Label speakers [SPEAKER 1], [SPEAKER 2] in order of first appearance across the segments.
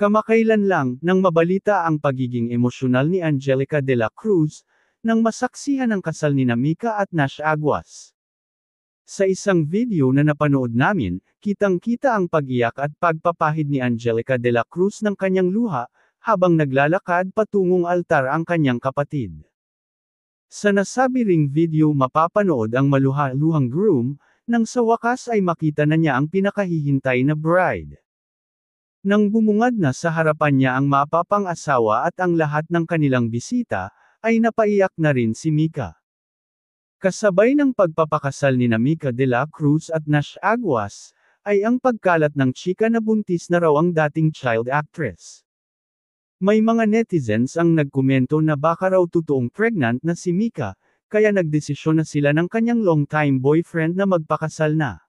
[SPEAKER 1] Kamakailan lang, nang mabalita ang pagiging emosyonal ni Angelica de la Cruz, nang masaksihan ang kasal ni Namika at Nash Aguas. Sa isang video na napanood namin, kitang-kita ang pagiyak at pagpapahid ni Angelica de la Cruz ng kanyang luha, habang naglalakad patungong altar ang kanyang kapatid. Sa nasabi ring video mapapanood ang maluha-luhang groom, nang sa wakas ay makita na niya ang pinakahihintay na bride. Nang bumungad na sa harapan niya ang mapapang asawa at ang lahat ng kanilang bisita, ay napaiyak na rin si Mika. Kasabay ng pagpapakasal ni Mika de la Cruz at Nash Aguas, ay ang pagkalat ng chika na buntis na raw ang dating child actress. May mga netizens ang nagkomento na baka raw totoong pregnant na si Mika, kaya nagdesisyon na sila ng kanyang long-time boyfriend na magpakasal na.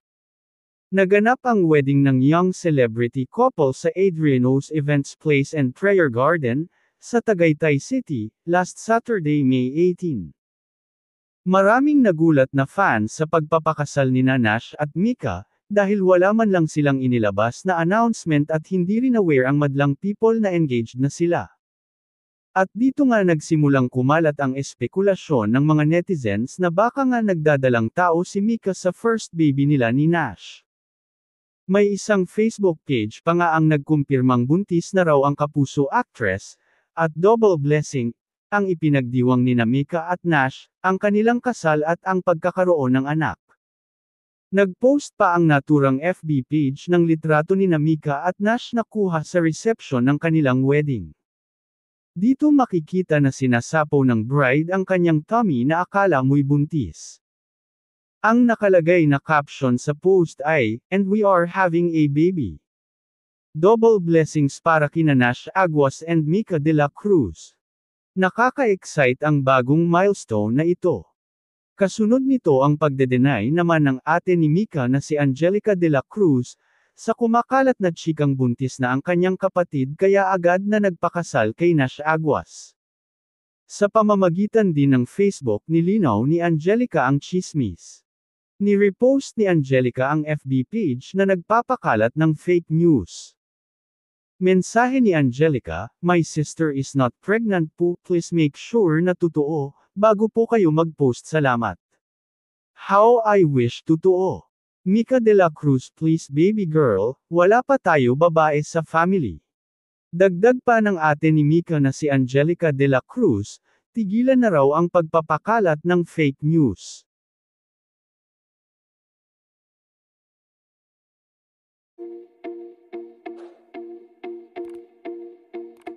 [SPEAKER 1] Naganap ang wedding ng young celebrity couple sa Adriano's Events Place and Prayer Garden, sa Tagaytay City, last Saturday, May 18. Maraming nagulat na fan sa pagpapakasal ni Nash at Mika, dahil wala man lang silang inilabas na announcement at hindi rin aware ang madlang people na engaged na sila. At dito nga nagsimulang kumalat ang espekulasyon ng mga netizens na baka nga nagdadalang tao si Mika sa first baby nila ni Nash. May isang Facebook page pa nga ang nagkumpirmang buntis na raw ang kapuso actress, at double blessing, ang ipinagdiwang ni Namika at Nash, ang kanilang kasal at ang pagkakaroon ng anak. Nagpost pa ang naturang FB page ng litrato ni Namika at Nash na kuha sa reception ng kanilang wedding. Dito makikita na sinasapo ng bride ang kanyang tummy na akala mo'y buntis. Ang nakalagay na caption sa post ay, And we are having a baby. Double blessings para kina Nash Aguas and Mika de la Cruz. Nakaka-excite ang bagong milestone na ito. Kasunod nito ang pagdedenay naman ng ate ni Mika na si Angelica de la Cruz, sa kumakalat na chikang buntis na ang kanyang kapatid kaya agad na nagpakasal kay Nash Aguas. Sa pamamagitan din ng Facebook ni Linaw ni Angelica ang chismis. Ni-repost ni Angelica ang FB page na nagpapakalat ng fake news. Mensahe ni Angelica, My sister is not pregnant po, please make sure na totoo, bago po kayo mag-post salamat. How I wish totoo. Mika de la Cruz please baby girl, wala pa tayo babae sa family. Dagdag pa ng ate ni Mika na si Angelica de la Cruz, tigilan na raw ang pagpapakalat ng fake news.